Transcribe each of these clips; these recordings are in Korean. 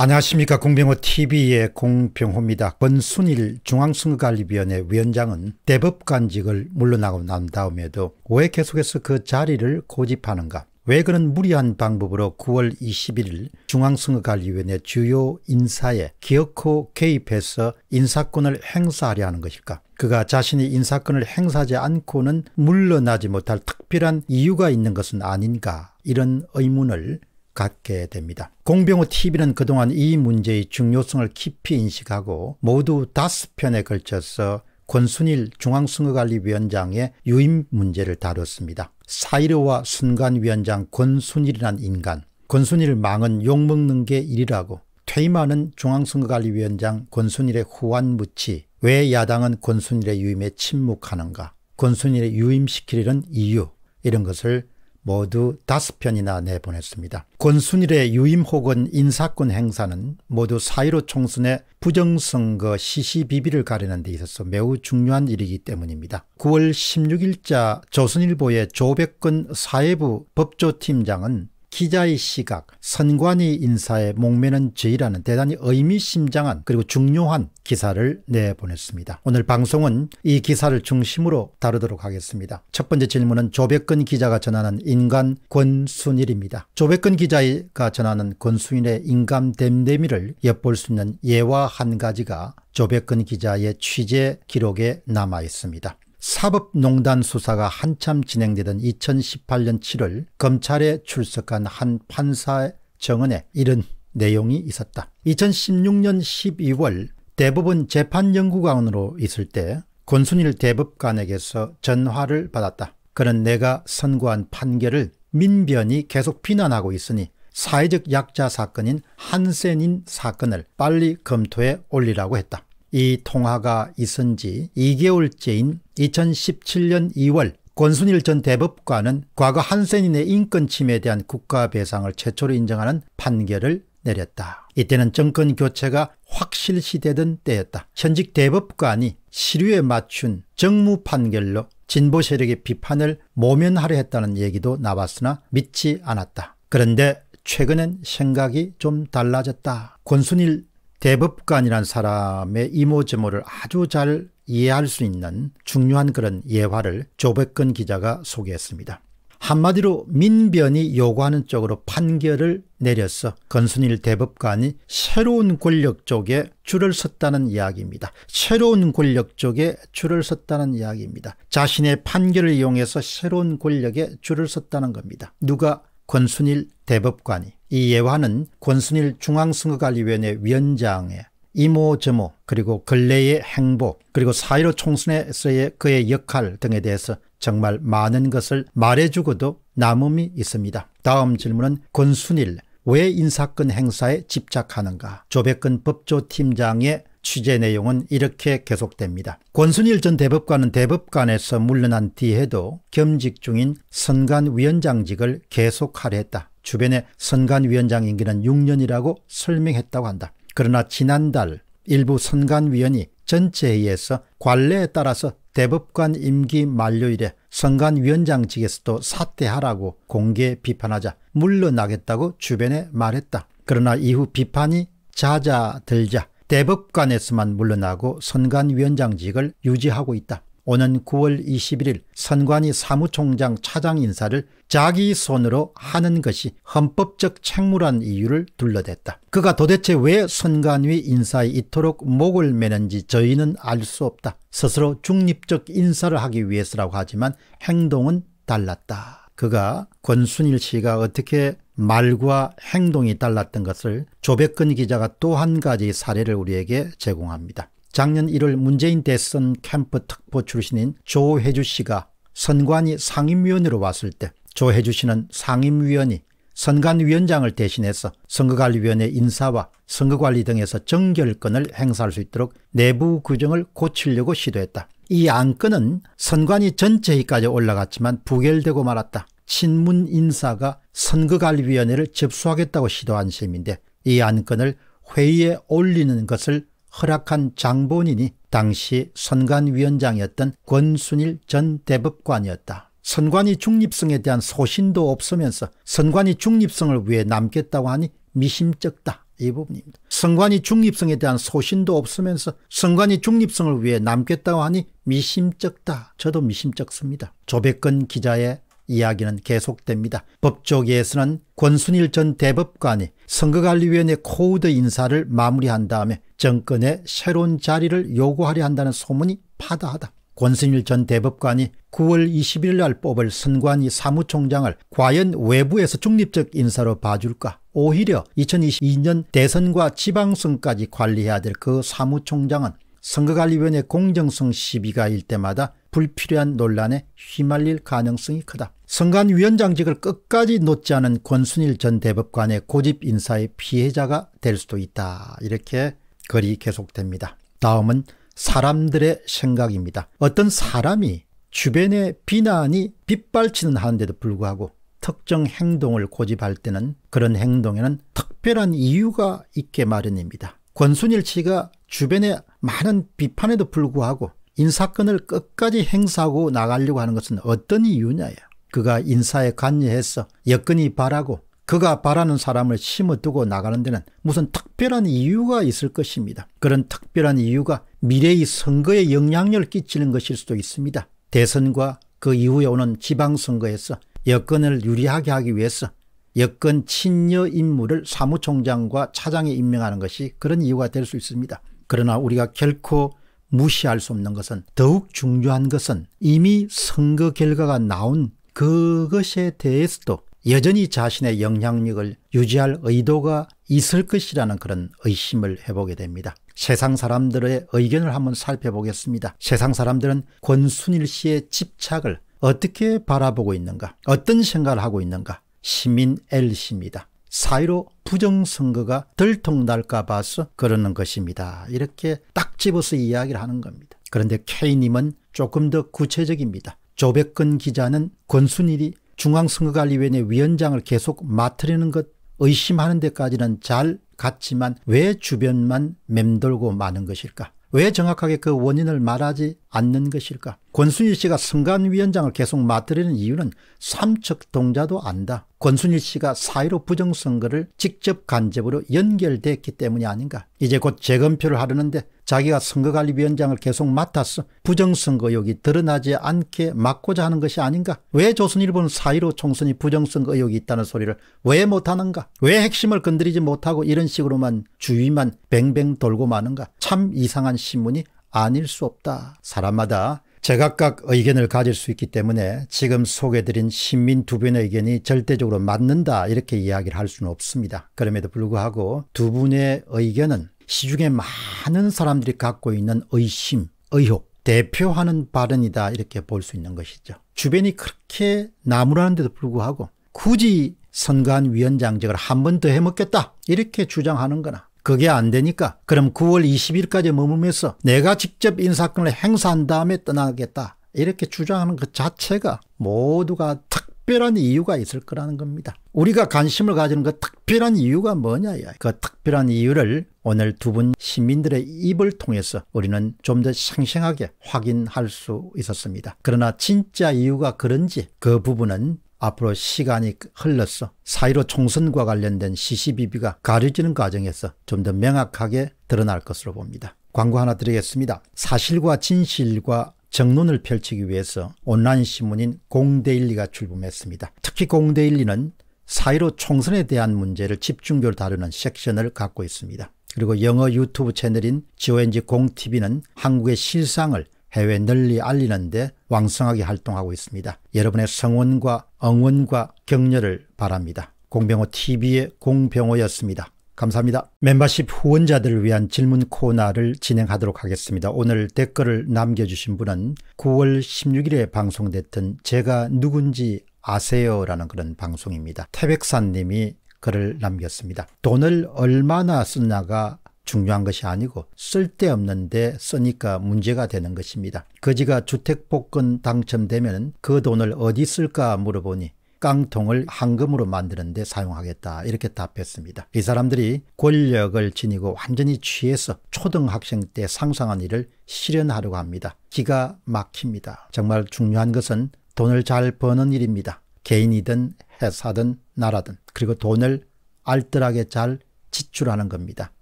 안녕하십니까 공병호TV의 공병호입니다. 권순일 중앙선거관리위원회 위원장은 대법관직을 물러나고 난 다음에도 왜 계속해서 그 자리를 고집하는가 왜 그런 무리한 방법으로 9월 21일 중앙선거관리위원회 주요 인사에 기어코 개입해서 인사권을 행사하려 하는 것일까 그가 자신이 인사권을 행사하지 않고는 물러나지 못할 특별한 이유가 있는 것은 아닌가 이런 의문을 갖게 됩니다. 공병호 TV는 그동안 이 문제의 중요성을 깊이 인식하고 모두 다섯 편에 걸쳐서 권순일 중앙선거관리위원장의 유임 문제를 다뤘습니다. 사이로와 순간위원장 권순일이란 인간, 권순일 망은 욕먹는 게 일이라고 퇴임하는 중앙선거관리위원장 권순일의 후환무치, 왜 야당은 권순일의 유임에 침묵하는가, 권순일의 유임시키려는 이유 이런 것을 모두 다섯 편이나 내보냈습니다. 권순일의 유임 혹은 인사권 행사는 모두 사1로 총선의 부정선거 시시비비를 가리는 데 있어서 매우 중요한 일이기 때문입니다. 9월 16일자 조선일보의 조백근 사회부 법조팀장은 기자의 시각, 선관위 인사에 목매는 죄라는 대단히 의미심장한 그리고 중요한 기사를 내보냈습니다. 오늘 방송은 이 기사를 중심으로 다루도록 하겠습니다. 첫 번째 질문은 조백근 기자가 전하는 인간 권순일입니다. 조백근 기자가 전하는 권순일의 인간 댐댐이를 엿볼 수 있는 예와 한 가지가 조백근 기자의 취재 기록에 남아 있습니다. 사법농단 수사가 한참 진행되던 2018년 7월 검찰에 출석한 한 판사의 정언에 이런 내용이 있었다. 2016년 12월 대법원 재판연구관으로 있을 때 권순일 대법관에게서 전화를 받았다. 그는 내가 선고한 판결을 민변이 계속 비난하고 있으니 사회적 약자 사건인 한센인 사건을 빨리 검토해 올리라고 했다. 이 통화가 있은 지 2개월째인 2017년 2월 권순일 전 대법관은 과거 한센인의 인권 침해에 대한 국가 배상을 최초로 인정하는 판결을 내렸다. 이때는 정권 교체가 확실시되던 때였다. 현직 대법관이 시류에 맞춘 정무 판결로 진보 세력의 비판을 모면하려 했다는 얘기도 나왔으나 믿지 않았다. 그런데 최근엔 생각이 좀 달라졌다. 권순일 대법관이란 사람의 이모저모를 아주 잘 이해할 수 있는 중요한 그런 예화를 조백근 기자가 소개했습니다. 한마디로 민변이 요구하는 쪽으로 판결을 내렸어 건순일 대법관이 새로운 권력 쪽에 줄을 섰다는 이야기입니다. 새로운 권력 쪽에 줄을 섰다는 이야기입니다. 자신의 판결을 이용해서 새로운 권력에 줄을 섰다는 겁니다. 누가 건순일 대법관이 이 예화는 권순일 중앙선거관리위원회 위원장의 이모저모 그리고 근래의 행보 그리고 사1로 총선에서의 그의 역할 등에 대해서 정말 많은 것을 말해주고도 남음이 있습니다. 다음 질문은 권순일 왜 인사권 행사에 집착하는가 조백근 법조팀장의 취재 내용은 이렇게 계속됩니다. 권순일 전 대법관은 대법관에서 물러난 뒤에도 겸직 중인 선관위원장직을 계속하려 했다. 주변의 선관위원장 임기는 6년이라고 설명했다고 한다. 그러나 지난달 일부 선관위원이 전체회의에서 관례에 따라서 대법관 임기 만료일에 선관위원장직에서도 사퇴하라고 공개 비판하자 물러나겠다고 주변에 말했다. 그러나 이후 비판이 잦아들자 대법관에서만 물러나고 선관위원장직을 유지하고 있다. 오는 9월 21일 선관위 사무총장 차장 인사를 자기 손으로 하는 것이 헌법적 책무란 이유를 둘러댔다. 그가 도대체 왜 선관위 인사에 이토록 목을 매는지 저희는 알 수 없다. 스스로 중립적 인사를 하기 위해서라고 하지만 행동은 달랐다. 그가 권순일 씨가 어떻게 말과 행동이 달랐던 것을 조백근 기자가 또 한 가지 사례를 우리에게 제공합니다. 작년 1월 문재인 대선 캠프 특보 출신인 조혜주 씨가 선관위 상임위원으로 왔을 때 조혜주 씨는 상임위원이 선관위원장을 대신해서 선거관리위원회 인사와 선거관리 등에서 정결권을 행사할 수 있도록 내부 규정을 고치려고 시도했다. 이 안건은 선관위 전체위까지 올라갔지만 부결되고 말았다. 친문 인사가 선거관리위원회를 접수하겠다고 시도한 셈인데 이 안건을 회의에 올리는 것을 허락한 장본인이 당시 선관위원장이었던 권순일 전 대법관이었다. 선관위 중립성에 대한 소신도 없으면서 선관위 중립성을 위해 남겠다고 하니 미심쩍다. 이 부분입니다. 선관위 중립성에 대한 소신도 없으면서 선관위 중립성을 위해 남겠다고 하니 미심쩍다. 저도 미심쩍습니다. 조백근 기자의 이야기는 계속됩니다. 법조계에서는 권순일 전 대법관이 선거관리위원회 코우드 인사를 마무리한 다음에 정권의 새로운 자리를 요구하려 한다는 소문이 파다하다. 권순일 전 대법관이 9월 21일 날 뽑을 선관위 사무총장을 과연 외부에서 중립적 인사로 봐줄까? 오히려 2022년 대선과 지방선까지 관리해야 될 그 사무총장은 선거관리위원회 공정성 시비가 일 때마다 불필요한 논란에 휘말릴 가능성이 크다. 선관위원장직을 끝까지 놓지 않은 권순일 전 대법관의 고집 인사의 피해자가 될 수도 있다. 이렇게 글이 계속됩니다. 다음은 사람들의 생각입니다. 어떤 사람이 주변의 비난이 빗발치는 하는데도 불구하고 특정 행동을 고집할 때는 그런 행동에는 특별한 이유가 있게 마련입니다. 권순일 씨가 주변의 많은 비판에도 불구하고 인사권을 끝까지 행사하고 나가려고 하는 것은 어떤 이유냐요 그가 인사에 관여해서 여건이 바라고 그가 바라는 사람을 심어두고 나가는 데는 무슨 특별한 이유가 있을 것입니다. 그런 특별한 이유가 미래의 선거에 영향력을 끼치는 것일 수도 있습니다. 대선과 그 이후에 오는 지방선거에서 여건을 유리하게 하기 위해서 여건 친여 인물을 사무총장과 차장에 임명하는 것이 그런 이유가 될 수 있습니다. 그러나 우리가 결코 무시할 수 없는 것은 더욱 중요한 것은 이미 선거 결과가 나온 그것에 대해서도 여전히 자신의 영향력을 유지할 의도가 있을 것이라는 그런 의심을 해보게 됩니다. 세상 사람들의 의견을 한번 살펴보겠습니다. 세상 사람들은 권순일 씨의 집착을 어떻게 바라보고 있는가? 어떤 생각을 하고 있는가? 시민 L씨입니다. 사이로 부정선거가 들통날까 봐서 그러는 것입니다. 이렇게 딱 집어서 이야기를 하는 겁니다. 그런데 K님은 조금 더 구체적입니다. 조백근 기자는 권순일이 중앙선거관리위원회 위원장을 계속 맡으려는 것 의심하는 데까지는 잘 갔지만 왜 주변만 맴돌고 마는 것일까? 왜 정확하게 그 원인을 말하지 않는 것일까? 권순일 씨가 선관위원장을 계속 맡으려는 이유는 삼척 동자도 안다. 권순일 씨가 사의로 부정선거를 직접 간접으로 연결됐기 때문이 아닌가. 이제 곧 재검표를 하려는데 자기가 선거관리위원장을 계속 맡았어. 부정선거욕이 드러나지 않게 막고자 하는 것이 아닌가. 왜 조선일보는 사의로 총선이 부정선거욕이 있다는 소리를 왜 못하는가. 왜 핵심을 건드리지 못하고 이런 식으로만 주위만 뱅뱅 돌고 마는가. 참 이상한 신문이 아닐 수 없다. 사람마다 제각각 의견을 가질 수 있기 때문에 지금 소개드린 시민 두 분의 의견이 절대적으로 맞는다 이렇게 이야기를 할 수는 없습니다. 그럼에도 불구하고 두 분의 의견은 시중에 많은 사람들이 갖고 있는 의심, 의혹, 대표하는 발언이다 이렇게 볼 수 있는 것이죠. 주변이 그렇게 나무라는데도 불구하고 굳이 선관 위원장직을 한 번 더 해먹겠다 이렇게 주장하는 거나 그게 안 되니까 그럼 9월 20일까지 머물면서 내가 직접 인사권을 행사한 다음에 떠나겠다. 이렇게 주장하는 것 그 자체가 모두가 특별한 이유가 있을 거라는 겁니다. 우리가 관심을 가지는 그 특별한 이유가 뭐냐. 그 특별한 이유를 오늘 두 분 시민들의 입을 통해서 우리는 좀 더 생생하게 확인할 수 있었습니다. 그러나 진짜 이유가 그런지 그 부분은 앞으로 시간이 흘렀어 사이로 총선과 관련된 CCBB가 가려지는 과정에서 좀 더 명확하게 드러날 것으로 봅니다. 광고 하나 드리겠습니다. 사실과 진실과 정론을 펼치기 위해서 온라인 신문인 공대일리가 출범했습니다. 특히 공대일리는 사이로 총선에 대한 문제를 집중적으로 다루는 섹션을 갖고 있습니다. 그리고 영어 유튜브 채널인 GONG 공TV는 한국의 실상을 해외 널리 알리는데 왕성하게 활동하고 있습니다. 여러분의 성원과 응원과 격려를 바랍니다. 공병호TV의 공병호였습니다. 감사합니다. 멤버십 후원자들을 위한 질문 코너를 진행하도록 하겠습니다. 오늘 댓글을 남겨주신 분은 9월 16일에 방송됐던 제가 누군지 아세요? 라는 그런 방송입니다. 태백산님이 글을 남겼습니다. 돈을 얼마나 쓰냐가 중요한 것이 아니고 쓸데없는데 쓰니까 문제가 되는 것입니다. 거지가 주택복권 당첨되면 그 돈을 어디 쓸까 물어보니 깡통을 황금으로 만드는 데 사용하겠다 이렇게 답했습니다. 이 사람들이 권력을 지니고 완전히 취해서 초등학생 때 상상한 일을 실현하려고 합니다. 기가 막힙니다. 정말 중요한 것은 돈을 잘 버는 일입니다. 개인이든 회사든 나라든 그리고 돈을 알뜰하게 잘 지출하는 겁니다.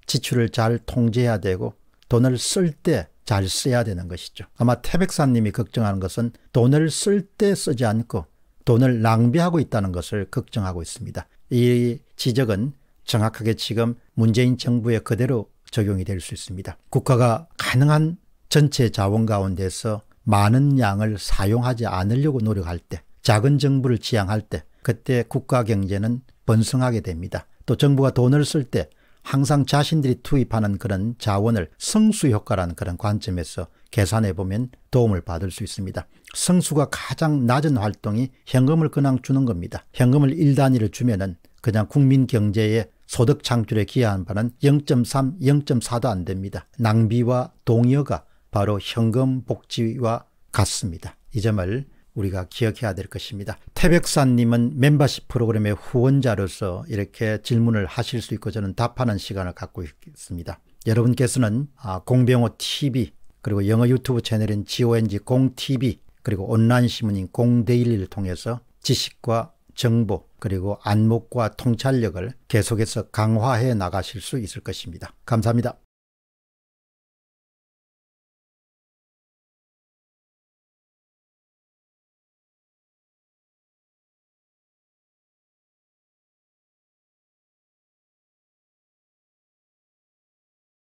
지출을 잘 통제해야 되고 돈을 쓸 때 잘 써야 되는 것이죠. 아마 태백사님이 걱정하는 것은 돈을 쓸 때 쓰지 않고 돈을 낭비하고 있다는 것을 걱정하고 있습니다. 이 지적은 정확하게 지금 문재인 정부에 그대로 적용이 될 수 있습니다. 국가가 가능한 전체 자원 가운데서 많은 양을 사용하지 않으려고 노력할 때, 작은 정부를 지향할 때, 그때 국가 경제는 번성하게 됩니다. 또 정부가 돈을 쓸 때 항상 자신들이 투입하는 그런 자원을 성수 효과라는 그런 관점에서 계산해 보면 도움을 받을 수 있습니다. 성수가 가장 낮은 활동이 현금을 그냥 주는 겁니다. 현금을 1단위를 주면은 그냥 국민 경제에 소득 창출에 기여한 바는 0.3, 0.4도 안 됩니다. 낭비와 동의어가 바로 현금 복지와 같습니다. 이 점을 우리가 기억해야 될 것입니다. 태백사님은 멤버십 프로그램의 후원자로서 이렇게 질문을 하실 수 있고 저는 답하는 시간을 갖고 있습니다. 여러분께서는 아, 공병호 TV 그리고 영어 유튜브 채널인 GONG 공TV 그리고 온라인 신문인 공데일리를 통해서 지식과 정보 그리고 안목과 통찰력을 계속해서 강화해 나가실 수 있을 것입니다. 감사합니다.